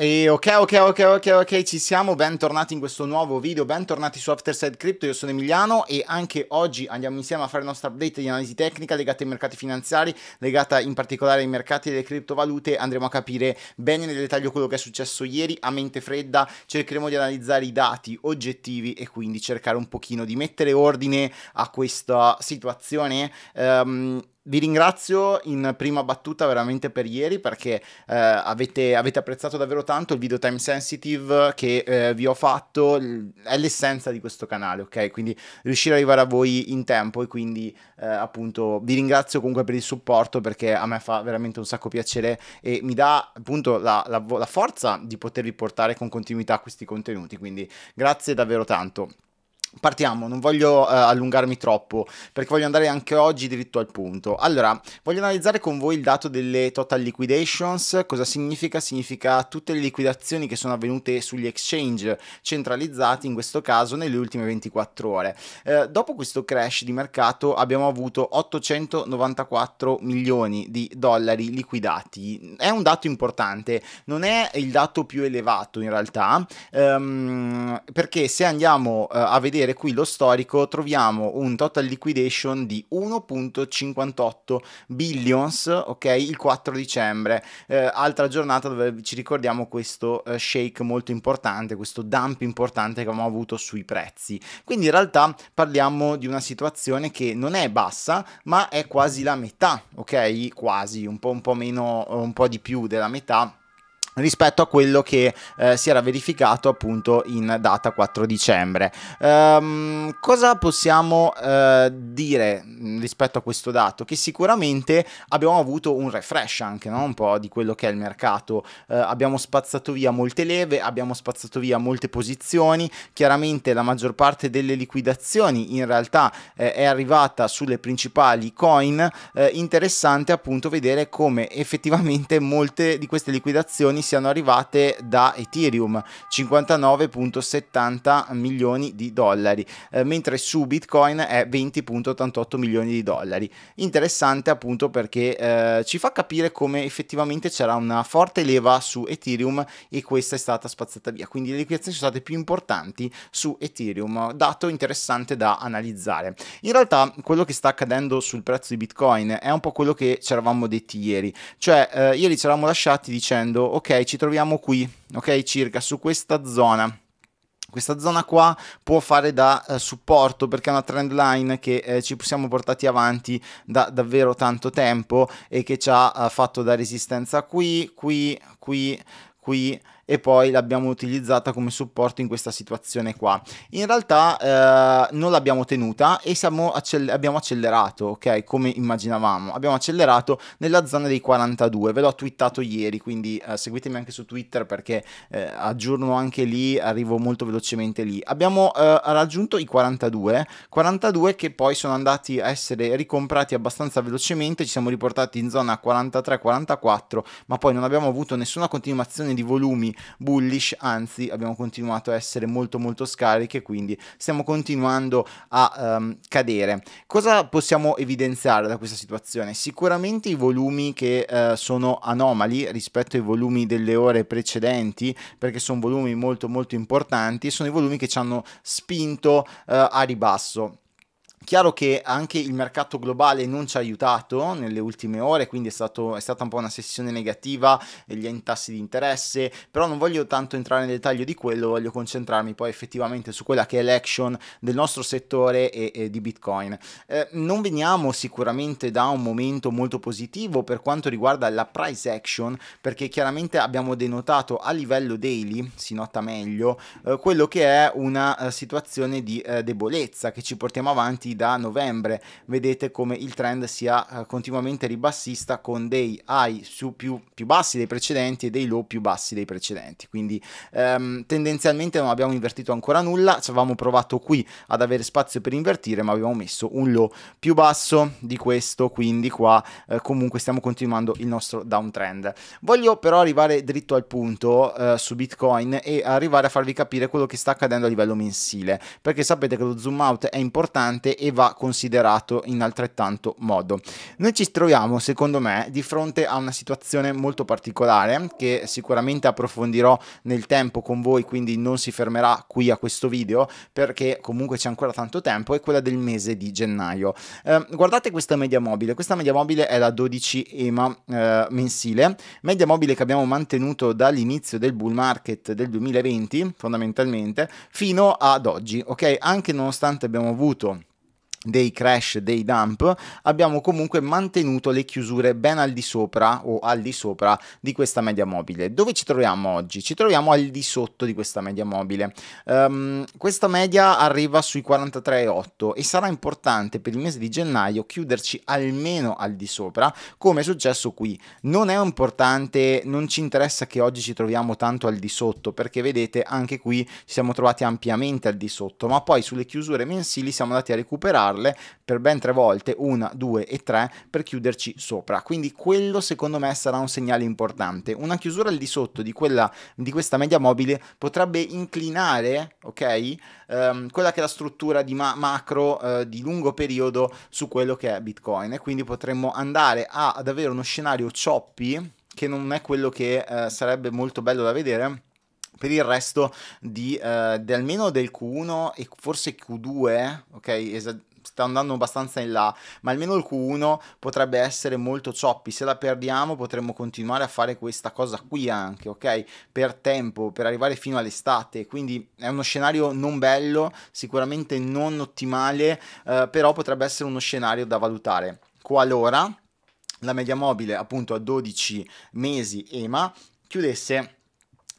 E ok, ok, ok, ok, ok, ci siamo, bentornati in questo nuovo video, bentornati su Afterside Crypto, io sono Emiliano e anche oggi andiamo insieme a fare il nostro update di analisi tecnica legata ai mercati finanziari, legata in particolare ai mercati delle criptovalute, andremo a capire bene nel dettaglio quello che è successo ieri a mente fredda, cercheremo di analizzare i dati oggettivi e quindi cercare un pochino di mettere ordine a questa situazione. Um, vi ringrazio in prima battuta veramente per ieri perché eh, avete, avete, apprezzato davvero tanto il video time sensitive che eh, vi ho fatto, è l'essenza di questo canale, ok? Quindi riuscire ad arrivare a voi in tempo e quindi eh, appunto vi ringrazio comunque per il supporto perché a me fa veramente un sacco piacere e mi dà appunto la, la, la forza di potervi portare con continuità questi contenuti, quindi grazie davvero tanto. Partiamo, non voglio eh, allungarmi troppo perché voglio andare anche oggi diritto al punto. Allora, voglio analizzare con voi il dato delle total liquidations. Cosa significa? Significa tutte le liquidazioni che sono avvenute sugli exchange centralizzati, in questo caso nelle ultime 24 ore. Eh, dopo questo crash di mercato abbiamo avuto 894 milioni di dollari liquidati. È un dato importante, non è il dato più elevato in realtà, ehm, perché se andiamo eh, a vedere vedere qui lo storico troviamo un total liquidation di 1.58 billions, ok, il 4 dicembre, eh, altra giornata dove ci ricordiamo questo eh, shake molto importante, questo dump importante che abbiamo avuto sui prezzi. Quindi in realtà parliamo di una situazione che non è bassa, ma è quasi la metà, ok? Quasi, un po', un po meno, un po' di più della metà rispetto a quello che eh, si era verificato appunto in data 4 dicembre. Ehm, cosa possiamo eh, dire mm, rispetto a questo dato? Che sicuramente abbiamo avuto un refresh anche no? un po' di quello che è il mercato, eh, abbiamo spazzato via molte leve, abbiamo spazzato via molte posizioni, chiaramente la maggior parte delle liquidazioni in realtà eh, è arrivata sulle principali coin, eh, interessante appunto vedere come effettivamente molte di queste liquidazioni siano arrivate da Ethereum, 59.70 milioni di dollari, eh, mentre su Bitcoin è 20.88 milioni di dollari. Interessante appunto perché eh, ci fa capire come effettivamente c'era una forte leva su Ethereum e questa è stata spazzata via, quindi le liquidazioni sono state più importanti su Ethereum, dato interessante da analizzare. In realtà quello che sta accadendo sul prezzo di Bitcoin è un po' quello che ci eravamo detti ieri, cioè eh, ieri ci eravamo lasciati dicendo ok ci troviamo qui, ok? Circa su questa zona. Questa zona qua può fare da eh, supporto perché è una trend line che eh, ci siamo portati avanti da davvero tanto tempo e che ci ha eh, fatto da resistenza qui, qui, qui, qui e poi l'abbiamo utilizzata come supporto in questa situazione qua. In realtà eh, non l'abbiamo tenuta e accel abbiamo accelerato, ok? Come immaginavamo, abbiamo accelerato nella zona dei 42, ve l'ho twittato ieri, quindi eh, seguitemi anche su Twitter perché eh, aggiorno anche lì, arrivo molto velocemente lì. Abbiamo eh, raggiunto i 42, 42 che poi sono andati a essere ricomprati abbastanza velocemente, ci siamo riportati in zona 43-44, ma poi non abbiamo avuto nessuna continuazione di volumi bullish, anzi abbiamo continuato a essere molto molto scariche, quindi stiamo continuando a um, cadere. Cosa possiamo evidenziare da questa situazione? Sicuramente i volumi che uh, sono anomali rispetto ai volumi delle ore precedenti, perché sono volumi molto molto importanti, sono i volumi che ci hanno spinto uh, a ribasso. Chiaro che anche il mercato globale non ci ha aiutato nelle ultime ore, quindi è, stato, è stata un po' una sessione negativa, gli tassi di interesse, però non voglio tanto entrare nel dettaglio di quello, voglio concentrarmi poi effettivamente su quella che è l'action del nostro settore e, e di Bitcoin. Eh, non veniamo sicuramente da un momento molto positivo per quanto riguarda la price action, perché chiaramente abbiamo denotato a livello daily, si nota meglio, eh, quello che è una eh, situazione di uh, debolezza che ci portiamo avanti partiti da novembre. Vedete come il trend sia eh, continuamente ribassista con dei high più, più, bassi dei precedenti e dei low più bassi dei precedenti. Quindi ehm, tendenzialmente non abbiamo invertito ancora nulla, ci avevamo provato qui ad avere spazio per invertire, ma abbiamo messo un low più basso di questo, quindi qua eh, comunque stiamo continuando il nostro downtrend. Voglio però arrivare dritto al punto eh, su Bitcoin e arrivare a farvi capire quello che sta accadendo a livello mensile, perché sapete che lo zoom out è importante e va considerato in altrettanto modo. Noi ci troviamo, secondo me, di fronte a una situazione molto particolare che sicuramente approfondirò nel tempo con voi, quindi non si fermerà qui a questo video perché comunque c'è ancora tanto tempo, è quella del mese di gennaio. Eh, guardate questa media mobile, questa media mobile è la 12 EMA eh, mensile, media mobile che abbiamo mantenuto dall'inizio del bull market del 2020 fondamentalmente fino ad oggi, ok? Anche nonostante abbiamo avuto dei crash, dei dump, abbiamo comunque mantenuto le chiusure ben al di sopra o al di sopra di questa media mobile. Dove ci troviamo oggi? Ci troviamo al di sotto di questa media mobile. Um, questa media arriva sui 43,8 e sarà importante per il mese di gennaio chiuderci almeno al di sopra, come è successo qui. Non è importante, non ci interessa che oggi ci troviamo tanto al di sotto, perché vedete anche qui ci siamo trovati ampiamente al di sotto, ma poi sulle chiusure mensili siamo andati a recuperare spostarle per ben tre volte, una, due e tre, per chiuderci sopra. Quindi quello secondo me sarà un segnale importante. Una chiusura al di sotto di, quella, di questa media mobile potrebbe inclinare, ok, ehm, quella che è la struttura di ma- macro eh, di lungo periodo su quello che è Bitcoin e quindi potremmo andare a, ad avere uno scenario choppy che non è quello che eh, sarebbe molto bello da vedere per il resto di, eh, di, almeno del Q1 e forse Q2, ok, esattamente, sta andando abbastanza in là, ma almeno il Q1 potrebbe essere molto choppy, se la perdiamo potremmo continuare a fare questa cosa qui anche, ok? Per tempo, per arrivare fino all'estate, quindi è uno scenario non bello, sicuramente non ottimale, eh, però potrebbe essere uno scenario da valutare. Qualora la media mobile appunto a 12 mesi EMA chiudesse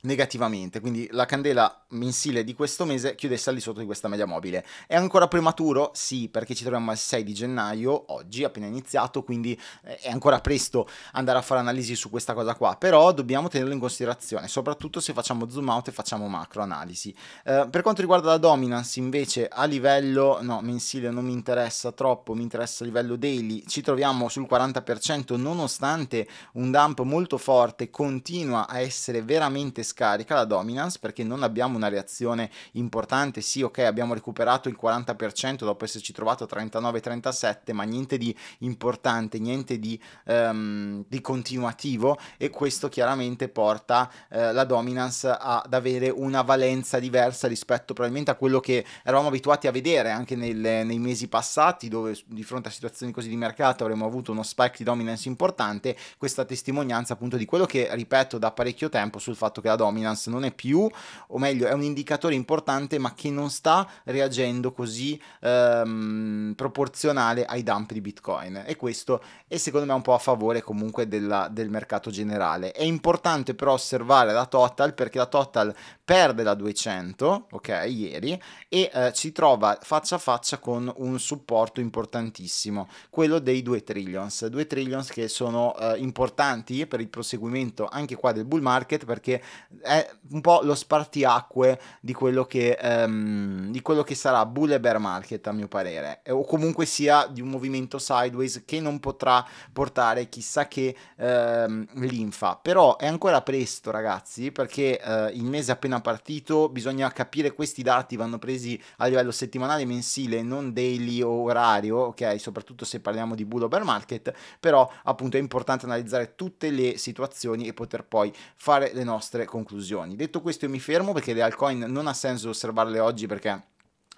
negativamente, quindi la candela mensile di questo mese chiudesse al di sotto di questa media mobile. È ancora prematuro? Sì, perché ci troviamo al 6 di gennaio, oggi appena iniziato, quindi eh, è ancora presto andare a fare analisi su questa cosa qua, però dobbiamo tenerlo in considerazione, soprattutto se facciamo zoom out e facciamo macro analisi. Eh, per quanto riguarda la dominance, invece, a livello no, mensile non mi interessa troppo, mi interessa a livello daily, ci troviamo sul 40% nonostante un dump molto forte continua a essere veramente scarica la dominance perché non abbiamo una reazione importante. Sì, ok, abbiamo recuperato il 40% dopo esserci trovato 39-37, ma niente di importante, niente di, um, di continuativo e questo chiaramente porta eh, la dominance ad avere una valenza diversa rispetto probabilmente a quello che eravamo abituati a vedere anche nelle, nei mesi passati, dove di fronte a situazioni così di mercato avremmo avuto uno spike di dominance importante, questa testimonianza appunto di quello che ripeto da parecchio tempo sul fatto che la dominance non è più, o meglio è un indicatore importante ma che non sta reagendo così ehm, proporzionale ai dump di Bitcoin e questo è secondo me un po' a favore comunque della, del mercato generale. È importante però osservare la Total perché la Total perde la 200, ok, ieri e eh, ci trova faccia a faccia con un supporto importantissimo, quello dei 2 trillions, 2 trillions che sono eh, importanti per il proseguimento anche qua del bull market perché è un po' lo spartiacque comunque di quello che, um, di quello che sarà Bull e Bear Market a mio parere o comunque sia di un movimento sideways che non potrà portare chissà che um, linfa però è ancora presto ragazzi perché uh, il mese è appena partito bisogna capire questi dati vanno presi a livello settimanale mensile non daily o orario ok soprattutto se parliamo di Bull o Bear Market però appunto è importante analizzare tutte le situazioni e poter poi fare le nostre conclusioni detto questo io mi fermo perché le altcoin non ha senso osservarle oggi perché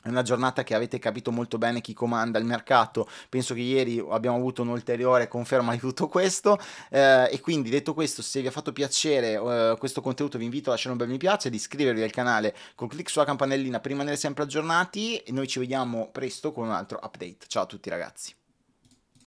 è una giornata che avete capito molto bene chi comanda il mercato. Penso che ieri abbiamo avuto un'ulteriore conferma di tutto questo. Eh, e quindi detto questo, se vi ha fatto piacere eh, questo contenuto, vi invito a lasciare un bel mi piace, ad iscrivervi al canale col clic sulla campanellina per rimanere sempre aggiornati. E noi ci vediamo presto con un altro update. Ciao a tutti, ragazzi.